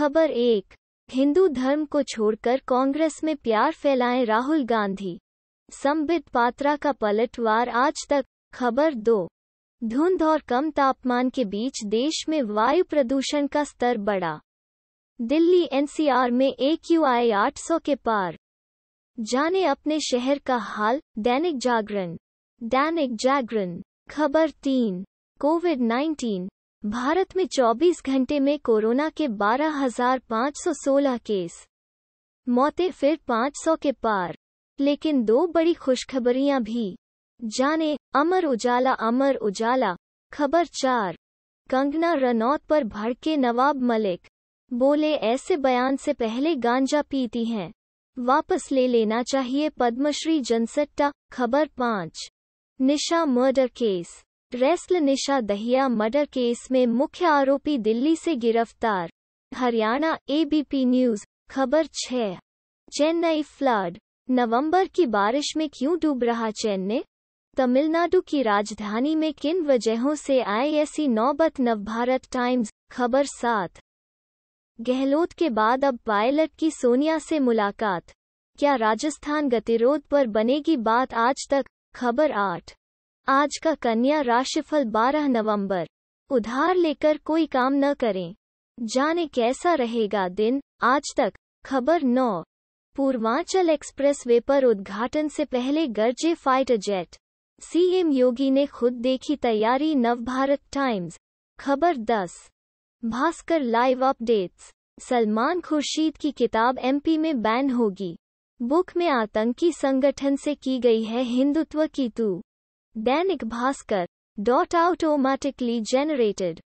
खबर एक हिंदू धर्म को छोड़कर कांग्रेस में प्यार फैलाएं राहुल गांधी संबित पात्रा का पलटवार आज तक खबर दो धुंध और कम तापमान के बीच देश में वायु प्रदूषण का स्तर बढ़ा दिल्ली एनसीआर में एक यू आई आठ सौ के पार जाने अपने शहर का हाल दैनिक जागरण दैनिक जागरण खबर तीन कोविड नाइन्टीन भारत में 24 घंटे में कोरोना के 12,516 केस मौतें फिर 500 के पार लेकिन दो बड़ी खुशखबरियां भी जाने अमर उजाला अमर उजाला खबर चार कंगना रनौत पर भड़के नवाब मलिक बोले ऐसे बयान से पहले गांजा पीती हैं वापस ले लेना चाहिए पद्मश्री जनसट्टा खबर पाँच निशा मर्डर केस रेस्ल निशा दहिया मर्डर केस में मुख्य आरोपी दिल्ली से गिरफ्तार हरियाणा एबीपी न्यूज खबर छह चेन्नई फ्लड नवंबर की बारिश में क्यों डूब रहा चेन्नई तमिलनाडु की राजधानी में किन वजहों से आई ऐसी e नौबत नवभारत टाइम्स खबर सात गहलोत के बाद अब पायलट की सोनिया से मुलाकात क्या राजस्थान गतिरोध पर बनेगी बात आज तक खबर आठ आज का कन्या राशिफल 12 नवंबर उधार लेकर कोई काम न करें जाने कैसा रहेगा दिन आज तक खबर नौ पूर्वांचल एक्सप्रेस वे पर उद्घाटन से पहले गर्जे फाइटर जेट सीएम योगी ने खुद देखी तैयारी नवभारत टाइम्स खबर 10 भास्कर लाइव अपडेट्स सलमान खुर्शीद की किताब एमपी में बैन होगी बुक में आतंकी संगठन से की गई है हिंदुत्व की तू Then Bhaskar. Dot automatically generated.